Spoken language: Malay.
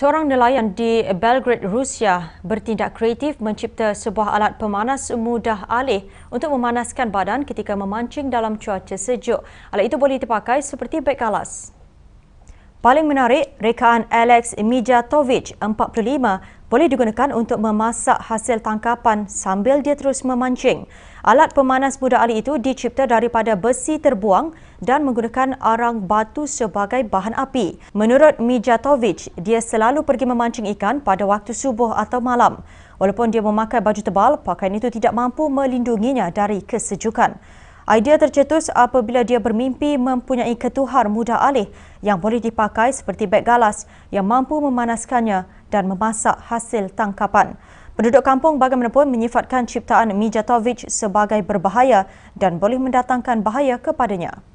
Seorang nelayan di Belgrade, Rusia bertindak kreatif mencipta sebuah alat pemanas mudah alih untuk memanaskan badan ketika memancing dalam cuaca sejuk. Alat itu boleh dipakai seperti beg alas. Paling menarik, rekaan Alex Mijatovic, 45, boleh digunakan untuk memasak hasil tangkapan sambil dia terus memancing. Alat pemanas muda ali itu dicipta daripada besi terbuang dan menggunakan arang batu sebagai bahan api. Menurut Mijatovic, dia selalu pergi memancing ikan pada waktu subuh atau malam. Walaupun dia memakai baju tebal, pakaian itu tidak mampu melindunginya dari kesejukan. Idea tercetus apabila dia bermimpi mempunyai ketuhar mudah alih yang boleh dipakai seperti beg galas yang mampu memanaskannya dan memasak hasil tangkapan. Penduduk kampung bagaimanapun menyifatkan ciptaan Mijatovic sebagai berbahaya dan boleh mendatangkan bahaya kepadanya.